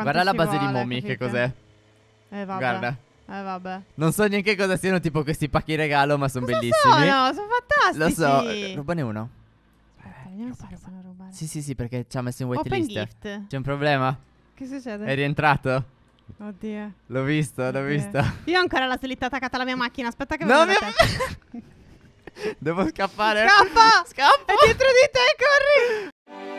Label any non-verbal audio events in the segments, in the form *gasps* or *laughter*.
Quanto Guarda la base vuole, di Mommy, capite? che cos'è? Eh vabbè. Guarda. Eh vabbè. Non so neanche cosa siano tipo questi pacchi regalo, ma sono bellissimi. No, sono fantastici. Lo so, rubane uno. Eh, vediamo se possono rubare. Sì, sì, sì, perché ci ha messo in waitlist. C'è un problema? Che succede? È rientrato. Oddio. L'ho visto, Oddio. l'ho visto. Io ho ancora la slitta attaccata alla mia macchina. Aspetta che no, vedo. Mia... *laughs* Devo scappare. Scappa! Scappa! È dietro di te, corri!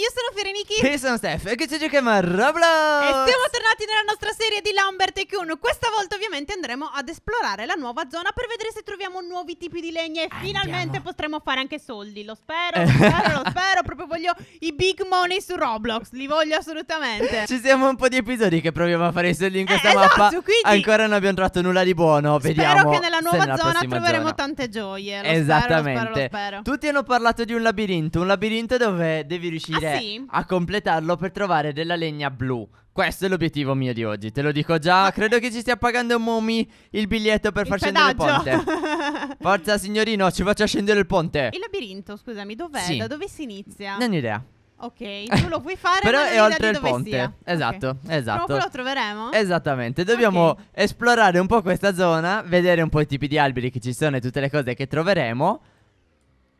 used Nicky. Io sono Steph e qui ci giochiamo Roblox. E siamo tornati nella nostra serie di Lambert e Kuhn. Questa volta ovviamente andremo ad esplorare la nuova zona per vedere se troviamo nuovi tipi di legna e Andiamo. finalmente potremo fare anche soldi. Lo spero, eh. lo spero, lo spero. Proprio voglio i big money su Roblox. Li voglio assolutamente. Ci siamo un po' di episodi che proviamo a fare i soldi in questa eh, esatto, mappa. Quindi... Ancora non abbiamo trovato nulla di buono. Vediamo. Spero che nella nuova nella zona troveremo zona. tante gioie. Lo Esattamente. Spero, lo spero, lo spero. Tutti hanno parlato di un labirinto. Un labirinto dove devi riuscire ah, sì? a completarlo per trovare della legna blu. Questo è l'obiettivo mio di oggi, te lo dico già. Credo che ci stia pagando Momi il biglietto per il far scendere il ponte. *laughs* Forza signorino, ci faccia scendere il ponte. Il labirinto, scusami, dov'è? Sì. Da dove si inizia? Non ho idea. Ok, tu lo puoi fare Però è oltre il ponte. Sia. Esatto, okay. esatto. Dopo esatto. lo troveremo. Esattamente, dobbiamo okay. esplorare un po' questa zona, vedere un po' i tipi di alberi che ci sono e tutte le cose che troveremo.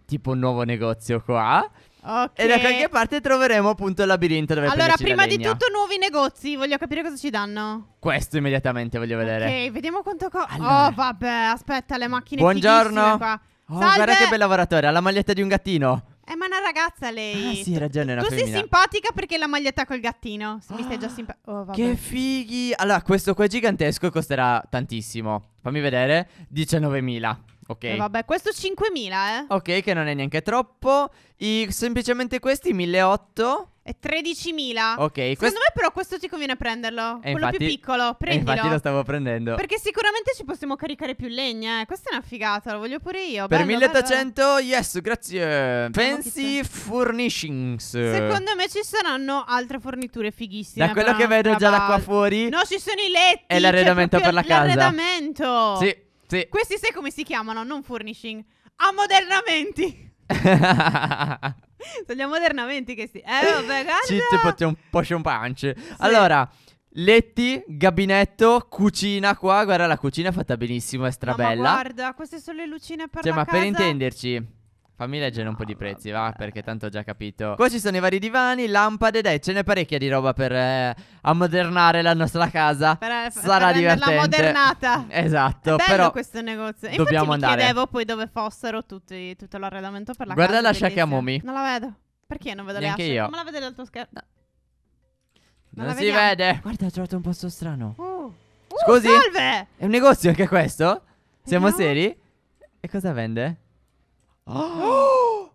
Tipo un nuovo negozio qua. Okay. E da qualche parte troveremo appunto il labirinto dove Allora, prima di tutto nuovi negozi, voglio capire cosa ci danno. Questo immediatamente voglio vedere. Ok, vediamo quanto co- allora. Oh, vabbè, aspetta, le macchine Buongiorno. Qua. Oh, guarda che bel lavoratore, ha la maglietta di un gattino. Eh, ma è una ragazza lei. Ah, sì, hai ragione. Tu, tu sei simpatica perché la maglietta col gattino. Se mi stai già ah, simpatica. Oh, che fighi. Allora, questo qua è gigantesco e costerà tantissimo. Fammi vedere. 19.000. Ok. Eh vabbè, questo 5.000, eh. Ok, che non è neanche troppo. I, semplicemente questi 1.800. E 13.000. Ok, Secondo quest... me però questo ti conviene prenderlo. E quello infatti, più piccolo, prendilo. Infatti lo stavo prendendo. Perché sicuramente ci possiamo caricare più legna, eh. Questa è una figata, lo voglio pure io. Per bello, 1800, bello. Eh. yes, grazie. Fancy furnishings. Secondo me ci saranno altre forniture fighissime. Da quello che vedo già da qua fuori. No, ci sono i letti. E cioè l'arredamento per la casa. L'arredamento vero? Sì, sì. Questi sai come si chiamano? Non furnishing. Ammodernamenti. *laughs* Sono gli ammodernamenti che si... Eh, vabbè, guarda. Cheat potte un po' sciompance. Sì. Allora... Letti, gabinetto, cucina qua, guarda la cucina è fatta benissimo, è strabella. No, ma guarda, queste sono le lucine per cioè, la ma casa. per intenderci, Fammi leggere un po' di ah, prezzi, va, perché tanto ho già capito. Qua ci sono i vari divani, lampade, dai, ce n'è parecchia di roba per eh, ammodernare la nostra casa. Per, eh, Sarà per divertente. La modernata. Esatto, È bello però questo negozio. E dobbiamo andare. chiedevo poi dove fossero tutti, tutto l'arredamento per la Guarda casa. Guarda la Mumi. Non la vedo. Perché non vedo Neanche le asce? io. Come la vede dal tuo schermo? No. Non, non si vede. Guarda, ho trovato un posto strano. Uh. Uh, Scusi? Salve! È un negozio anche questo? Siamo no. seri? E cosa vende? Oh!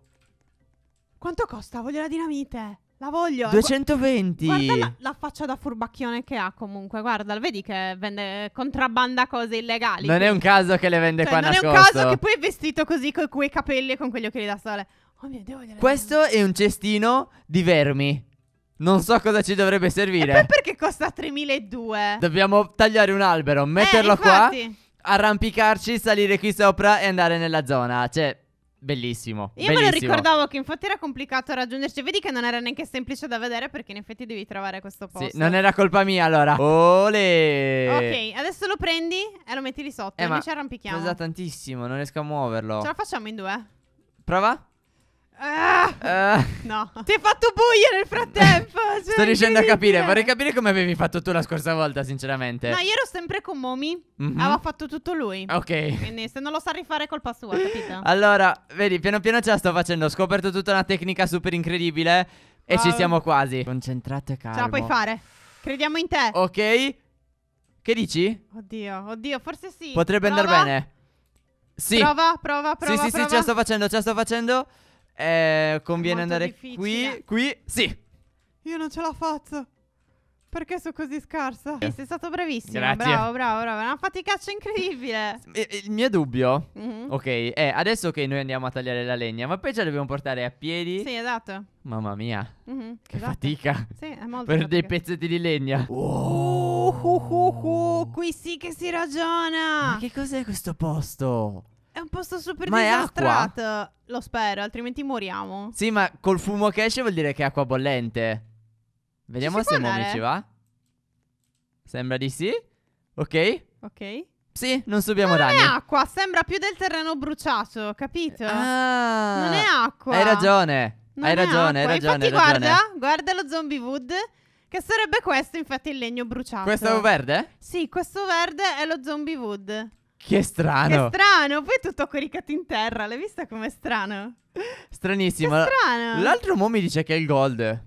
*gasps* Quanto costa? Voglio la dinamite. La voglio. 220. Guarda la, la, faccia da furbacchione che ha comunque. Guarda, vedi che vende, contrabbanda cose illegali. Non quindi. è un caso che le vende cioè, qua non nascosto. Non è un caso che poi è vestito così con quei capelli e con quegli occhiali da sole. Oh mio Dio, Questo è un cestino di vermi. Non so cosa ci dovrebbe servire. E poi perché costa 3.200? Dobbiamo tagliare un albero, metterlo eh, qua, arrampicarci, salire qui sopra e andare nella zona. Cioè... Bellissimo. Io bellissimo. me lo ricordavo che infatti era complicato raggiungerci. Vedi che non era neanche semplice da vedere perché in effetti devi trovare questo posto. Sì, non era colpa mia allora. Ole! Ok, adesso lo prendi e lo metti lì sotto. Eh, e noi ci arrampichiamo. Pesa tantissimo, non riesco a muoverlo. Ce la facciamo in due. Prova. Ah! Uh, no. Ti è fatto buio nel frattempo. cioè *laughs* Sto riuscendo a capire. Vorrei capire come avevi fatto tu la scorsa volta, sinceramente. No, io ero sempre con Momi. Mm-hmm. Aveva fatto tutto lui. Ok. Quindi se non lo sa rifare, colpa sua, capito? Allora, vedi, piano piano ce la sto facendo. Ho scoperto tutta una tecnica super incredibile. E wow. ci siamo quasi. Concentrate, calmo. Ce la puoi fare. Crediamo in te. Ok. Che dici? Oddio, oddio, forse sì. Potrebbe prova. andare bene. Sì. Prova, prova, prova. Sì, sì, prova. sì, ce la sto facendo, ce la sto facendo. Eh, conviene andare difficile. qui. Qui. Sì. Io non ce l'ho fatta. Perché sono così scarsa? Eh. Sei stato bravissimo. Grazie. Bravo, bravo, bravo. Una faticaccia incredibile. Eh, eh, il mio dubbio, mm -hmm. ok, è adesso che noi andiamo a tagliare la legna, ma poi ce la dobbiamo portare a piedi. Sì, esatto. Mamma mia. Mm -hmm, che esatto. fatica. Sì, è molto. Per fatica. dei pezzetti di legna. Wow. Uh uh, uh, uh, uh, qui sì che si ragiona. Ma che cos'è questo posto? È un posto super ma disastrato. È acqua? Lo spero, altrimenti moriamo. Sì, ma col fumo che esce vuol dire che è acqua bollente. Vediamo se Momi ci va. Sembra di sì. Ok. Ok. Sì, non subiamo ma danni. Non è acqua, sembra più del terreno bruciato, capito? Eh, ah, non è acqua. Hai ragione. Non hai ragione, acqua. hai ragione. Infatti, hai ragione. guarda, guarda lo zombie wood. Che sarebbe questo, infatti, il legno bruciato. Questo verde? Sì, questo verde è lo zombie wood. Che strano. Che strano, poi tutto coricato in terra, l'hai vista com'è strano? Stranissimo. Che strano. L'altro mo mi dice che è il gold.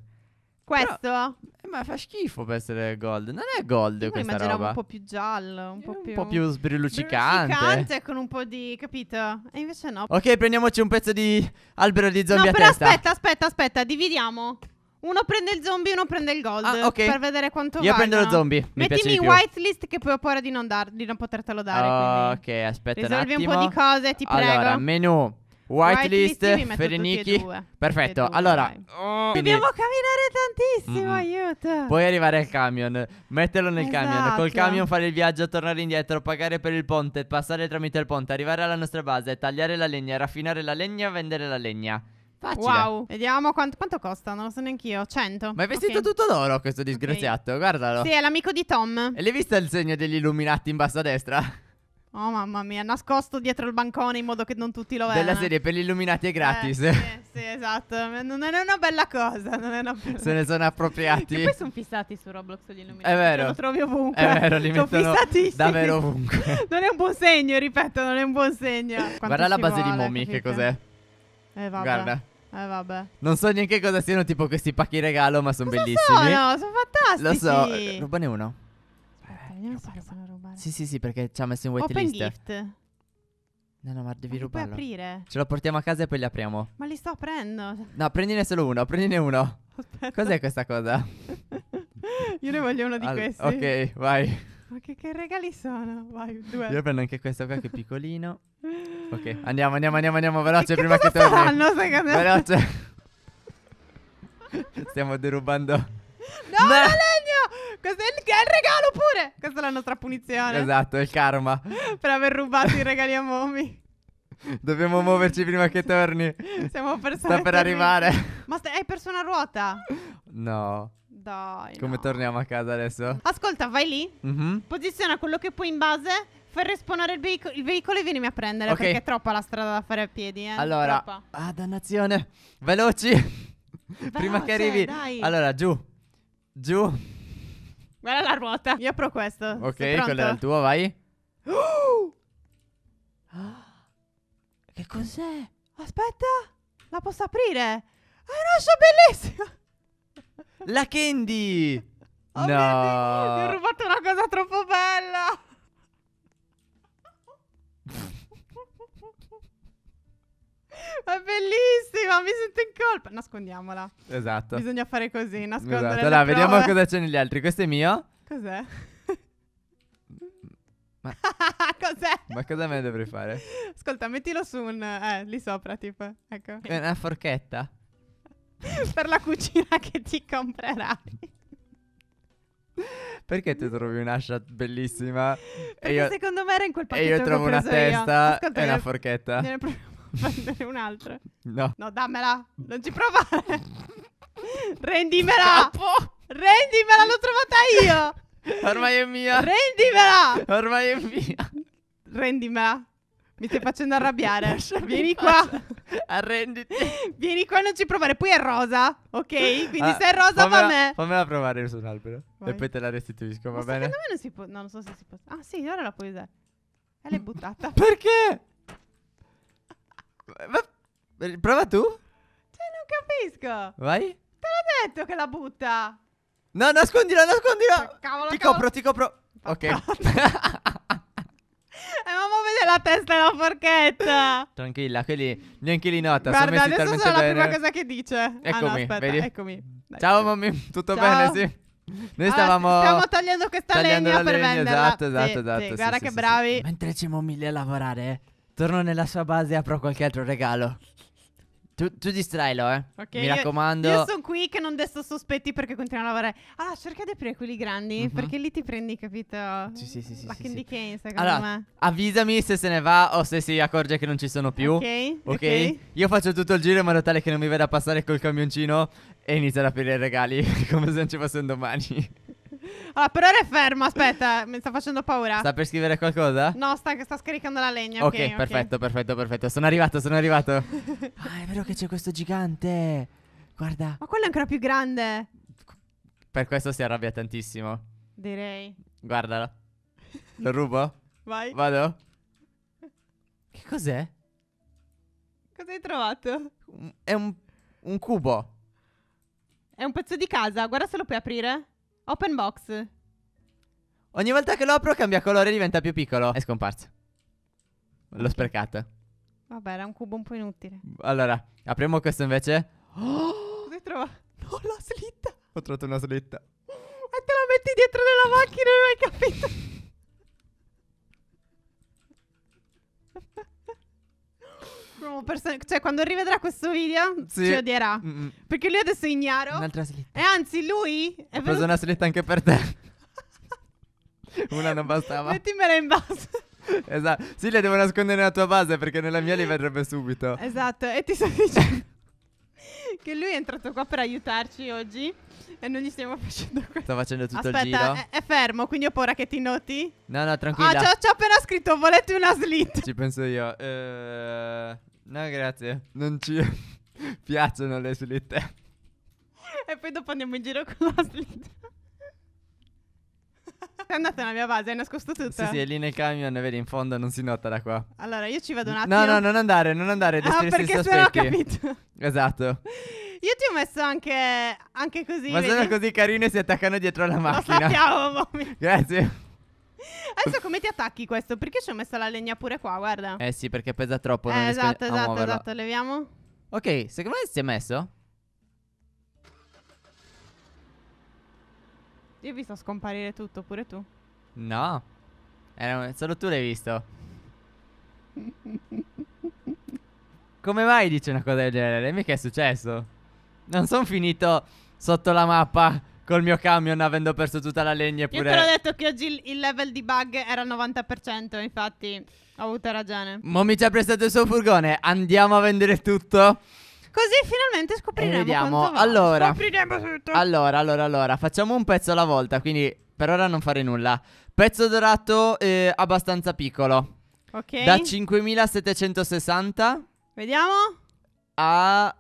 Questo? Però, eh, ma fa schifo per essere gold. Non è gold Io questa roba. un po' più giallo, un, po, un più... po' più, sbrilluccicante. Sbrilluccicante con un po' di, capito? E invece no. Ok, prendiamoci un pezzo di albero di zombie no, a testa. No, però aspetta, aspetta, aspetta, dividiamo. Uno prende il zombie, uno prende il gold. Ah, ok. Per vedere quanto vale. Io valgono. prendo lo zombie. Mi Mettimi in whitelist che poi ho paura di non, dar- di non potertelo dare. Oh, ok, aspetta Risolvi un, un, po' di cose, ti prego. Allora, menu. Whitelist, whitelist Perfetto. Due, allora, oh, dobbiamo camminare tantissimo. Mm. Aiuto. Puoi arrivare al camion, metterlo nel esatto. camion. Col esatto. camion fare il viaggio, tornare indietro, pagare per il ponte, passare tramite il ponte, arrivare alla nostra base, tagliare la legna, raffinare la legna, vendere la legna. Facile. Wow, vediamo quanto, quanto costa, non lo so neanche io, 100. Ma è vestito okay. tutto d'oro questo disgraziato, okay. guardalo. Sì, è l'amico di Tom. E l'hai visto il segno degli illuminati in basso a destra? Oh mamma mia, nascosto dietro il bancone in modo che non tutti lo vedano. Della serie per gli illuminati è gratis. Eh, sì, sì, esatto. Non è una bella cosa. Non è una bella... Se ne sono appropriati. E poi sono fissati su Roblox gli illuminati. È cioè, vero. Lo trovi ovunque. È vero, li *laughs* sono fissatissimi. Davvero ovunque. *laughs* non è un buon segno, ripeto, non è un buon segno. Quanto Guarda la base vuole, di Momi, che cos'è. Eh, vabbè. Guarda. Eh vabbè. Non so neanche cosa siano tipo questi pacchi regalo, ma sono bellissimi. No, sono fantastici. Lo so, rubane uno. Aspetta, eh, rubare. Sì, sì, sì, perché ci ha messo in waitlist. Open gift. No, no, ma devi ma rubarlo. Puoi aprire. Ce lo portiamo a casa e poi li apriamo. Ma li sto aprendo. No, prendine solo uno, prendine uno. Aspetta. Cos'è questa cosa? *laughs* Io ne voglio uno di All- questi. Ok, vai. Ma che, che regali sono? Vai, due. Io prendo anche questo qua che è piccolino. *laughs* Ok, andiamo, andiamo, andiamo, andiamo veloce che prima che torni. Saranno, veloce. *laughs* Stiamo derubando. No, no. Legno! Questo è il, è il, regalo pure! Questa è la nostra punizione. Esatto, è il karma. per aver rubato i regali a Momi. Dobbiamo muoverci prima che torni. Siamo per Sta per arrivare. Ma hai perso una ruota? No. Dai. Come no. torniamo a casa adesso? Ascolta, vai lì. Mm -hmm. Posiziona quello che puoi in base Far respawnare il, veico- il, veicolo e venimi a prendere Ok. perché è troppa la strada da fare a piedi. Eh? Allora, Troppa. ah, dannazione. Veloci. Prima che arrivi. dai. Allora, giù. Giù. Guarda la ruota. Io apro questo. Ok, quello era il tuo, vai. Ah, *gasps* Che cos'è? Aspetta, la posso aprire? È una scia bellissima. La candy. *laughs* Oh mio Dio, ti ho rubato una cosa troppo bella. È bellissima, mi sento in colpa. Nascondiamola. Esatto. Bisogna fare così, nascondere esatto. Allora, vediamo cosa c'è negli altri. Questo è mio. Cos'è? Ma... *laughs* Cos'è? Ma cosa me dovrei fare? Ascolta, mettilo su un... Eh, lì sopra, tipo. Ecco. È una forchetta. *laughs* per la cucina che ti comprerai. Perché ti trovi un'ascia bellissima? Perché io, secondo me era in quel pacchetto E io trovo una testa io. Ascolta, e una forchetta. Nelle proprio *laughs* prendere un altro. No. No, dammela. Non ci provare. *laughs* Rendimela. Capo. Rendimela, l'ho trovata io. Ormai è mia. Rendimela. Ormai è mia. Rendimela. Mi stai facendo arrabbiare. *laughs* Vieni qua. Arrenditi. Vieni qua non ci provare. Poi è rosa, ok? Quindi ah, se è rosa fammela, va a me. Fammela provare su un albero. Vai. E poi te la restituisco, va Ma bene? Secondo me non si può... No, non so se si può... Ah sì, ora la puoi usare. E l'hai buttata. Perché? Prova tu. Cioè, non capisco. Vai. Te l'ho detto che la butta. No, nascondila, nascondila. Cioè, cavolo, ti cavolo. copro, ti copro. Ok. e mamma vede la testa e la forchetta. Tranquilla, quelli neanche li nota. Guarda, adesso sono bene. la prima cosa che dice. Eccomi, ah, no, vedi? eccomi. Dai, Ciao, mamma. Tutto Ciao. bene, sì. Noi stavamo. Ah, stiamo togliendo questa tagliando legna per legna, venderla. Esatto, esatto, sì, esatto. Sì, sì, guarda che bravi. Mentre c'è Momiglia a lavorare, torno nella sua base e apro qualche altro regalo. Tu, tu distrailo, eh. Ok. Mi raccomando. Io, sono qui che non desto sospetti perché continuo a lavorare. Allora, ah, cerca di aprire quelli grandi mm-hmm. perché lì ti prendi, capito? Sì, sì, sì. sì La sì, Candy sì. Cane, secondo allora, me. Avvisami se se ne va o se si accorge che non ci sono più. Ok. Ok. okay. Io faccio tutto il giro in modo tale che non mi veda passare col camioncino e iniziare ad aprire i regali *laughs* come se non ci fossero domani. Allora, ah, per ora è fermo, aspetta, mi sta facendo paura. Sta per scrivere qualcosa? No, sta, sta scaricando la legna. Ok, okay perfetto, okay. perfetto, perfetto. Sono arrivato, sono arrivato. *laughs* ah, è vero che c'è questo gigante. Guarda. Ma quello è ancora più grande. Per questo si arrabbia tantissimo. Direi. Guardalo. *laughs* Lo rubo? Vai. Vado? Che cos'è? Cosa hai trovato? Mm, è un, un cubo. È un pezzo di casa, guarda se lo puoi aprire. Open box. Ogni volta che lo apro cambia colore e diventa più piccolo. È scomparso. L'ho sprecato. Vabbè, era un cubo un po' inutile. Allora, apriamo questo invece. Oh! Cosa hai trovato? No, la slitta. Ho trovato una slitta. E te la metti dietro nella macchina, e non hai capito. proprio persona. Cioè, quando rivedrà questo video, sì. ci odierà. Mm-hmm. Perché lui adesso è ignaro. Un'altra slitta. E anzi, lui. È Ho preso una slitta anche per te. *laughs* una non bastava. Mettimela in basso. esatto. Sì, le devo nascondere nella tua base perché nella mia li vedrebbe subito. Esatto. E ti sto dicendo *laughs* che lui è entrato qua per aiutarci oggi e non gli stiamo facendo questo. Sto facendo tutto Aspetta, il giro. È, è fermo, quindi ho paura che ti noti. No, no, tranquilla. Ah, ci ho appena scritto, volete una slit. Ci penso io. Eh, No, grazie. Non ci *laughs* piacciono le slitte. E poi dopo andiamo in giro con la slitta. È andata nella mia base, hai nascosto tutto. Sì, sì, è lì nel camion, vedi, in fondo non si nota da qua. Allora, io ci vado un attimo. No, no, non andare, non andare. Ah, perché sennò ho capito. Esatto. Io ti ho messo anche, anche così. Ma vedi? sono così carine e si attaccano dietro alla macchina. Lo sappiamo, *laughs* mommy. Grazie. Adesso come ti attacchi questo? Perché ci ho messo la legna pure qua, guarda. Eh sì, perché pesa troppo. Eh, esatto, esatto, muoverlo. esatto. Leviamo. Ok, secondo me si è messo? Io ho visto scomparire tutto, pure tu. No. Era, eh, solo tu l'hai visto. come mai dice una cosa del genere? che è successo. Non sono finito sotto la mappa col mio camion avendo perso tutta la legna. Eppure... Io te l'ho detto che oggi il level di bug era al 90%, infatti ho avuto ragione. Mo mi ci ha prestato il suo furgone, andiamo a vendere tutto. Così finalmente scopriremo. E vediamo. Allora, scopriremo tutto. Allora, allora, allora, facciamo un pezzo alla volta, quindi per ora non fare nulla. Pezzo dorato eh, abbastanza piccolo. Ok. Da 5760 Vediamo. A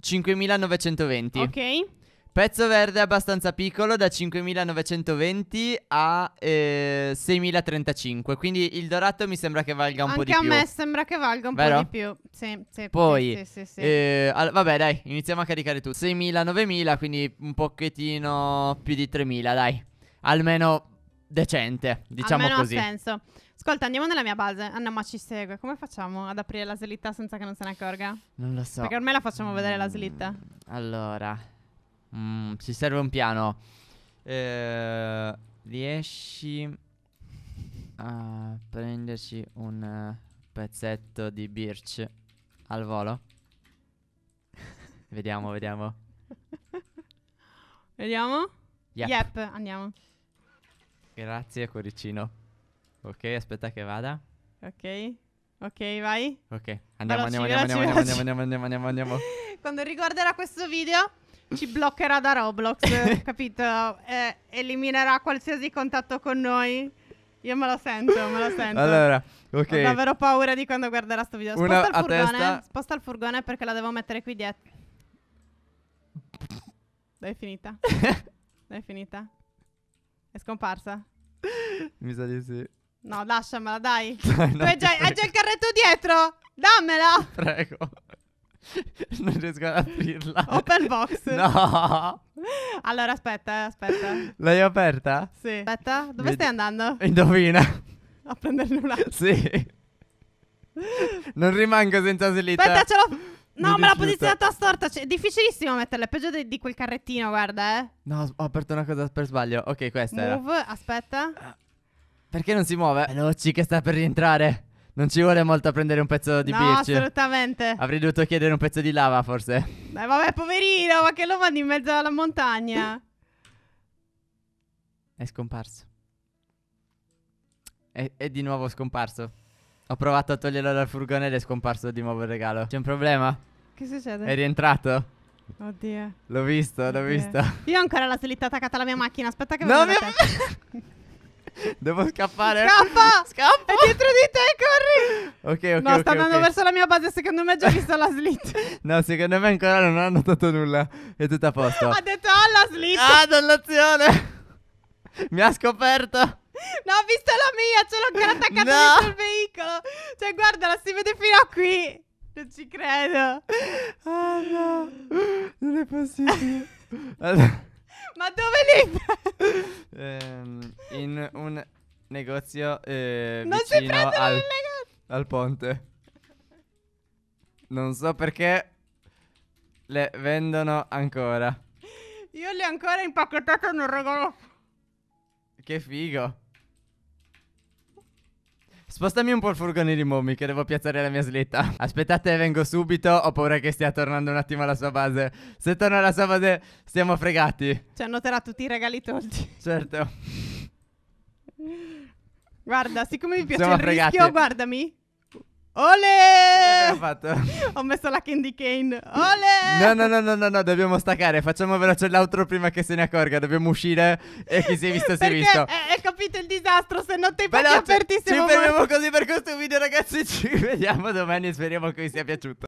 5920. Ok. Pezzo verde abbastanza piccolo da 5.920 a eh, 6.035. Quindi il dorato mi sembra che valga un Anche po' di più. Anche a me sembra che valga un Vero? po' di più. Sì, sì. Poi, sì, sì, sì, eh, all- vabbè, dai, iniziamo a caricare tu. 6.000, 9.000, quindi un pochettino più di 3.000, dai. Almeno decente, diciamo Almeno così. Almeno ha senso. Ascolta, andiamo nella mia base. Anna, ma ci segue. Come facciamo ad aprire la slitta senza che non se ne accorga? Non lo so. Perché ormai la facciamo vedere la slitta. Mm, allora. Mm, si serve un piano. Eh, riesci a prenderci un eh, pezzetto di birch al volo? *laughs* vediamo, vediamo. vediamo? Yep. yep, andiamo. Grazie, cuoricino. Ok, aspetta che vada. Ok. Ok, vai. Ok, andiamo, veloci, andiamo, veloci, andiamo, veloci. andiamo, andiamo, andiamo, andiamo, andiamo, andiamo. *laughs* Quando riguarderà questo video, ci bloccherà da Roblox, *laughs* capito? Eh, eliminerà qualsiasi contatto con noi. Io me lo sento, me lo sento. Allora, ok. Ho davvero paura di quando guarderà sto video. Sposta, Una, il, furgone, testa. sposta il furgone perché la devo mettere qui dietro. Dai, finita. *laughs* Dai, finita. È scomparsa? Mi sa di sì. No, lasciamela, dai. dai tu hai già, hai già il carretto dietro. Dammela. Prego. *laughs* non riesco ad aprirla. Open box. *laughs* No. Allora, aspetta, eh, aspetta. L'hai aperta? Sì. Aspetta, dove Vedi. stai andando? Indovina. A prenderne una. Sì. Non rimango senza slitta. Aspetta, ce l'ho. No, me l'ha posizionata storta. Cioè, è difficilissimo metterla. È peggio di, di, quel carrettino, guarda, eh. No, ho aperto una cosa per sbaglio. Ok, questa Move, era. aspetta. Perché non si muove? Veloci, che sta per rientrare. Non ci vuole molto a prendere un pezzo di no, birch. assolutamente. Avrei dovuto chiedere un pezzo di lava, forse. Beh, vabbè, poverino, ma che lo mandi in mezzo alla montagna? È scomparso. È, è di nuovo scomparso. Ho provato a toglierlo dal furgone ed è scomparso di nuovo il regalo. C'è un problema? Che succede? È rientrato. Oddio. L'ho visto, l'ho visto. Io ho ancora la slitta attaccata alla mia macchina. Aspetta che no, vedo. No, mia... *laughs* *laughs* Devo scappare. Scappa! Scappa! È dietro di te, corri! Ok, ok. No, okay, sta andando okay. verso la mia base. Secondo me ha già visto la slit. *laughs* no, secondo me ancora non ha notato nulla. È tutto a posto. ha detto alla oh, la slit. Ah, dannazione! *laughs* Mi ha scoperto. No, ho visto la mia. Ce l'ho ancora attaccata no. dentro il veicolo. Cioè, guardala, si vede fino a qui. Non ci credo. Ah, oh, no. Non è possibile. Allora. Ma dove li *laughs* ehm, In un negozio eh, non vicino al, al ponte. Non so perché le vendono ancora. Io le ho ancora impacchettate nel regalo. Che figo. Spostami un po' il furgone di Momi che devo piazzare la mia slitta. Aspettate, vengo subito. Ho paura che stia tornando un attimo alla sua base. Se torna alla sua base, stiamo fregati. Ci hanno annoterà tutti i regali tolti. Certo. Guarda, siccome mi piace Siamo il fregati. rischio, guardami. Ole! fatto? *laughs* Ho messo la candy cane. Ole! No, no, no, no, no, no, dobbiamo staccare. Facciamo veloce l'altro prima che se ne accorga. Dobbiamo uscire e chi si è visto si è visto. Hai capito il disastro, se no, ti pacchi aperti siamo Ci fermiamo così per questo video, ragazzi. *laughs* Ci vediamo domani e speriamo che vi sia piaciuto.